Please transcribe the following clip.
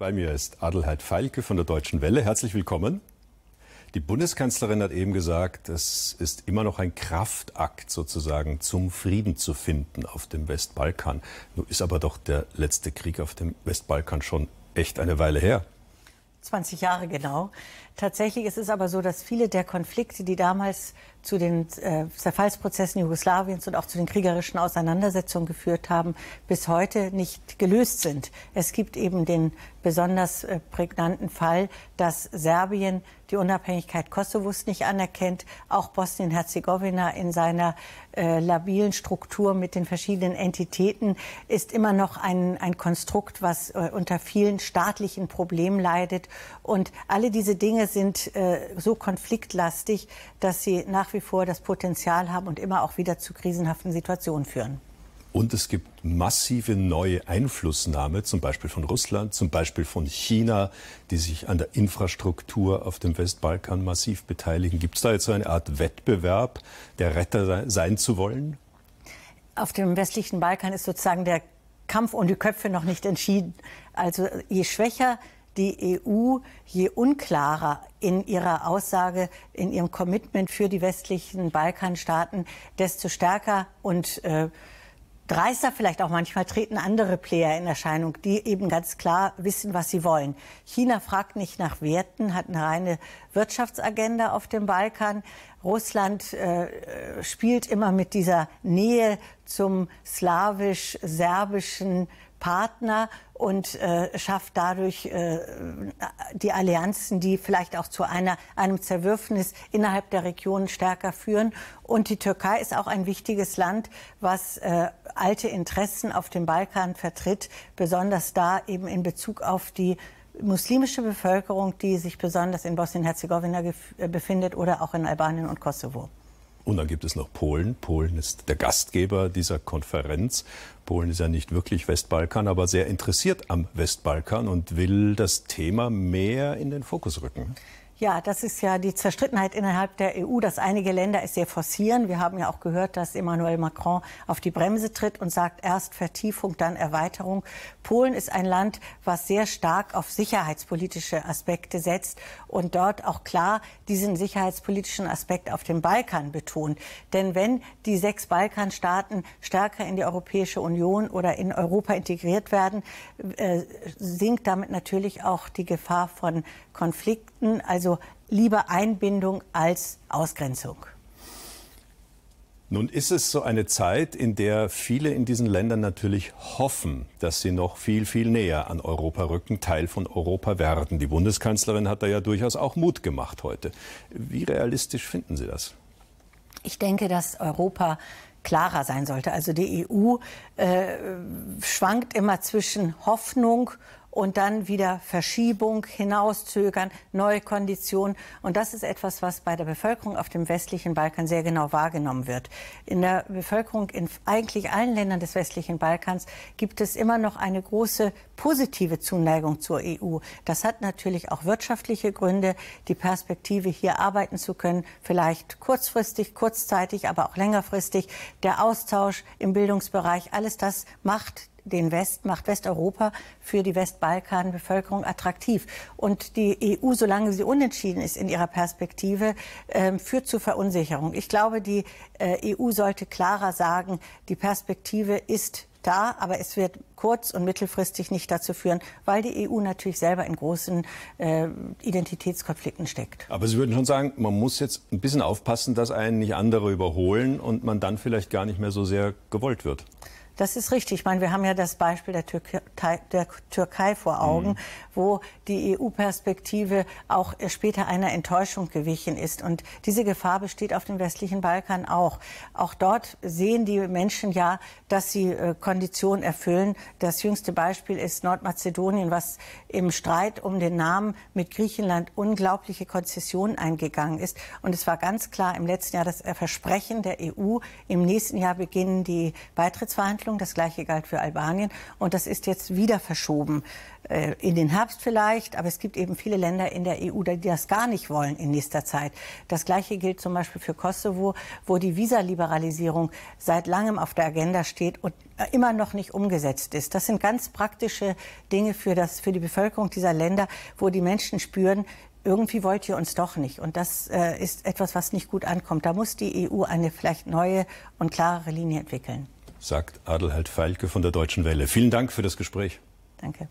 Bei mir ist Adelheid Feilke von der Deutschen Welle. Herzlich willkommen. Die Bundeskanzlerin hat eben gesagt, es ist immer noch ein Kraftakt sozusagen zum Frieden zu finden auf dem Westbalkan. Nun ist aber doch der letzte Krieg auf dem Westbalkan schon echt eine Weile her. 20 Jahre genau. Tatsächlich ist es aber so, dass viele der Konflikte, die damals zu den äh, Zerfallsprozessen Jugoslawiens und auch zu den kriegerischen Auseinandersetzungen geführt haben, bis heute nicht gelöst sind. Es gibt eben den besonders äh, prägnanten Fall, dass Serbien die Unabhängigkeit Kosovos nicht anerkennt, auch Bosnien-Herzegowina in seiner äh, labilen Struktur mit den verschiedenen Entitäten ist immer noch ein, ein Konstrukt, was äh, unter vielen staatlichen Problemen leidet. Und alle diese Dinge sind äh, so konfliktlastig, dass sie nach nach wie vor das Potenzial haben und immer auch wieder zu krisenhaften Situationen führen. Und es gibt massive neue Einflussnahme, zum Beispiel von Russland, zum Beispiel von China, die sich an der Infrastruktur auf dem Westbalkan massiv beteiligen. Gibt es da jetzt so eine Art Wettbewerb, der Retter sein zu wollen? Auf dem westlichen Balkan ist sozusagen der Kampf um die Köpfe noch nicht entschieden. Also je schwächer die EU je unklarer in ihrer Aussage, in ihrem Commitment für die westlichen Balkanstaaten, desto stärker und äh, dreister vielleicht auch manchmal treten andere Player in Erscheinung, die eben ganz klar wissen, was sie wollen. China fragt nicht nach Werten, hat eine reine Wirtschaftsagenda auf dem Balkan. Russland äh, spielt immer mit dieser Nähe zum slawisch-serbischen Partner und äh, schafft dadurch äh, die Allianzen, die vielleicht auch zu einer, einem Zerwürfnis innerhalb der Region stärker führen. Und die Türkei ist auch ein wichtiges Land, was äh, alte Interessen auf dem Balkan vertritt, besonders da eben in Bezug auf die muslimische Bevölkerung, die sich besonders in Bosnien-Herzegowina äh, befindet oder auch in Albanien und Kosovo. Und dann gibt es noch Polen. Polen ist der Gastgeber dieser Konferenz. Polen ist ja nicht wirklich Westbalkan, aber sehr interessiert am Westbalkan und will das Thema mehr in den Fokus rücken. Ja, das ist ja die Zerstrittenheit innerhalb der EU, dass einige Länder es sehr forcieren. Wir haben ja auch gehört, dass Emmanuel Macron auf die Bremse tritt und sagt, erst Vertiefung, dann Erweiterung. Polen ist ein Land, was sehr stark auf sicherheitspolitische Aspekte setzt und dort auch klar diesen sicherheitspolitischen Aspekt auf dem Balkan betont. Denn wenn die sechs Balkanstaaten stärker in die Europäische Union oder in Europa integriert werden, äh, sinkt damit natürlich auch die Gefahr von Konflikten, also also lieber Einbindung als Ausgrenzung. Nun ist es so eine Zeit, in der viele in diesen Ländern natürlich hoffen, dass sie noch viel, viel näher an Europa rücken, Teil von Europa werden. Die Bundeskanzlerin hat da ja durchaus auch Mut gemacht heute. Wie realistisch finden Sie das? Ich denke, dass Europa klarer sein sollte. Also die EU äh, schwankt immer zwischen Hoffnung, und dann wieder Verschiebung, hinauszögern, neue Konditionen. Und das ist etwas, was bei der Bevölkerung auf dem westlichen Balkan sehr genau wahrgenommen wird. In der Bevölkerung in eigentlich allen Ländern des westlichen Balkans gibt es immer noch eine große positive Zuneigung zur EU. Das hat natürlich auch wirtschaftliche Gründe, die Perspektive hier arbeiten zu können, vielleicht kurzfristig, kurzzeitig, aber auch längerfristig. Der Austausch im Bildungsbereich, alles das macht den West, macht Westeuropa für die Westbalkanbevölkerung attraktiv. Und die EU, solange sie unentschieden ist in ihrer Perspektive, äh, führt zu Verunsicherung. Ich glaube, die äh, EU sollte klarer sagen, die Perspektive ist da, aber es wird kurz- und mittelfristig nicht dazu führen, weil die EU natürlich selber in großen äh, Identitätskonflikten steckt. Aber Sie würden schon sagen, man muss jetzt ein bisschen aufpassen, dass einen nicht andere überholen und man dann vielleicht gar nicht mehr so sehr gewollt wird. Das ist richtig. Ich meine, wir haben ja das Beispiel der Türkei, der Türkei vor Augen, mhm. wo die EU-Perspektive auch später einer Enttäuschung gewichen ist. Und diese Gefahr besteht auf dem westlichen Balkan auch. Auch dort sehen die Menschen ja, dass sie äh, Konditionen erfüllen, das jüngste Beispiel ist Nordmazedonien, was im Streit um den Namen mit Griechenland unglaubliche Konzessionen eingegangen ist. Und es war ganz klar im letzten Jahr das Versprechen der EU, im nächsten Jahr beginnen die Beitrittsverhandlungen. Das gleiche galt für Albanien. Und das ist jetzt wieder verschoben äh, in den Herbst vielleicht, aber es gibt eben viele Länder in der EU, die das gar nicht wollen in nächster Zeit. Das Gleiche gilt zum Beispiel für Kosovo, wo die Visaliberalisierung seit langem auf der Agenda steht und immer noch nicht umgesetzt ist. Das sind ganz praktische Dinge für, das, für die Bevölkerung dieser Länder, wo die Menschen spüren, irgendwie wollt ihr uns doch nicht. Und das äh, ist etwas, was nicht gut ankommt. Da muss die EU eine vielleicht neue und klarere Linie entwickeln. Sagt Adelheid Feilke von der Deutschen Welle. Vielen Dank für das Gespräch. Danke.